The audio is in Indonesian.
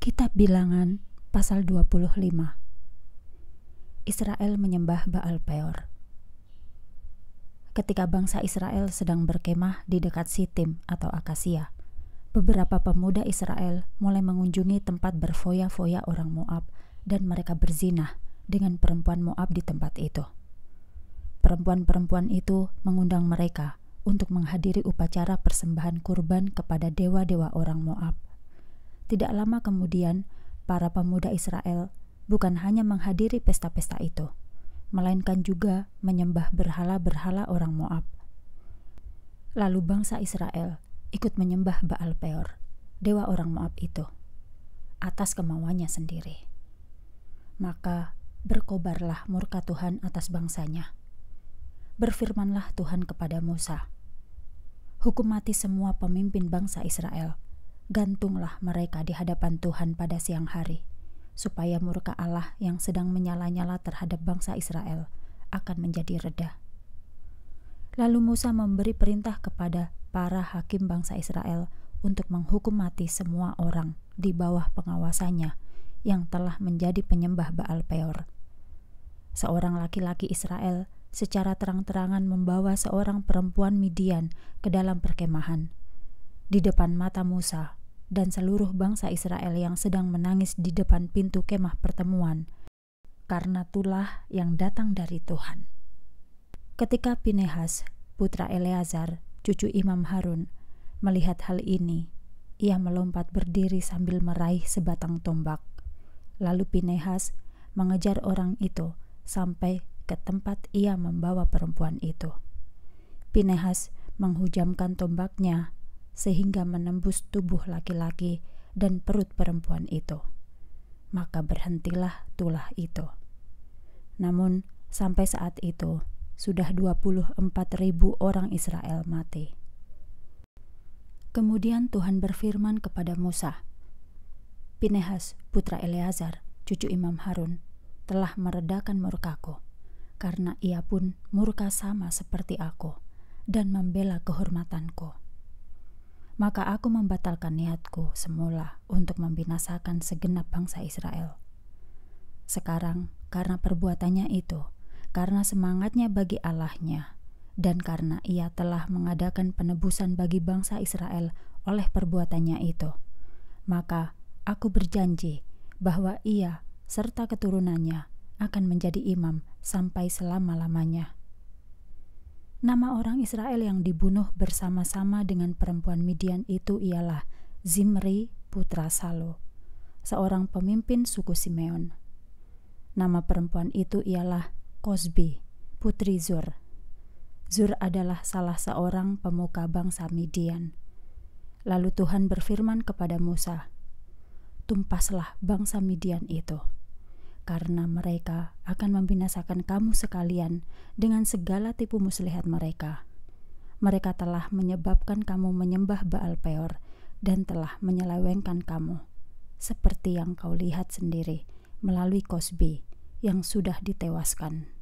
Kitab Bilangan pasal 25 Israel menyembah Baal Peor Ketika bangsa Israel sedang berkemah di dekat Sitim atau Akasia, beberapa pemuda Israel mulai mengunjungi tempat berfoya-foya orang Moab dan mereka berzinah dengan perempuan Moab di tempat itu. Perempuan-perempuan itu mengundang mereka untuk menghadiri upacara persembahan kurban kepada dewa-dewa orang Moab – tidak lama kemudian, para pemuda Israel bukan hanya menghadiri pesta-pesta itu, melainkan juga menyembah berhala-berhala orang Moab. Lalu bangsa Israel ikut menyembah Baal Peor, dewa orang Moab itu, atas kemauannya sendiri. Maka berkobarlah murka Tuhan atas bangsanya. Berfirmanlah Tuhan kepada Musa, hukum mati semua pemimpin bangsa Israel gantunglah mereka di hadapan Tuhan pada siang hari, supaya murka Allah yang sedang menyala-nyala terhadap bangsa Israel akan menjadi reda. Lalu Musa memberi perintah kepada para hakim bangsa Israel untuk menghukum mati semua orang di bawah pengawasannya yang telah menjadi penyembah Baal Peor. Seorang laki-laki Israel secara terang-terangan membawa seorang perempuan Midian ke dalam perkemahan. Di depan mata Musa, dan seluruh bangsa Israel yang sedang menangis di depan pintu kemah pertemuan, karena tulah yang datang dari Tuhan. Ketika Pinehas, putra Eleazar, cucu Imam Harun, melihat hal ini, ia melompat berdiri sambil meraih sebatang tombak. Lalu Pinehas mengejar orang itu sampai ke tempat ia membawa perempuan itu. Pinehas menghujamkan tombaknya sehingga menembus tubuh laki-laki dan perut perempuan itu. Maka berhentilah tulah itu. Namun, sampai saat itu, sudah 24 ribu orang Israel mati. Kemudian Tuhan berfirman kepada Musa, Pinehas, putra Eleazar, cucu Imam Harun, telah meredakan murkaku, karena ia pun murka sama seperti aku, dan membela kehormatanku maka aku membatalkan niatku semula untuk membinasakan segenap bangsa Israel. Sekarang, karena perbuatannya itu, karena semangatnya bagi Allahnya, dan karena ia telah mengadakan penebusan bagi bangsa Israel oleh perbuatannya itu, maka aku berjanji bahwa ia serta keturunannya akan menjadi imam sampai selama-lamanya. Nama orang Israel yang dibunuh bersama-sama dengan perempuan Midian itu ialah Zimri putra Salo, seorang pemimpin suku Simeon. Nama perempuan itu ialah Kosbi, putri Zur. Zur adalah salah seorang pemuka bangsa Midian. Lalu Tuhan berfirman kepada Musa, "Tumpaslah bangsa Midian itu." karena mereka akan membinasakan kamu sekalian dengan segala tipu muslihat mereka. Mereka telah menyebabkan kamu menyembah Baal Peor dan telah menyelewengkan kamu, seperti yang kau lihat sendiri melalui Kosbi yang sudah ditewaskan.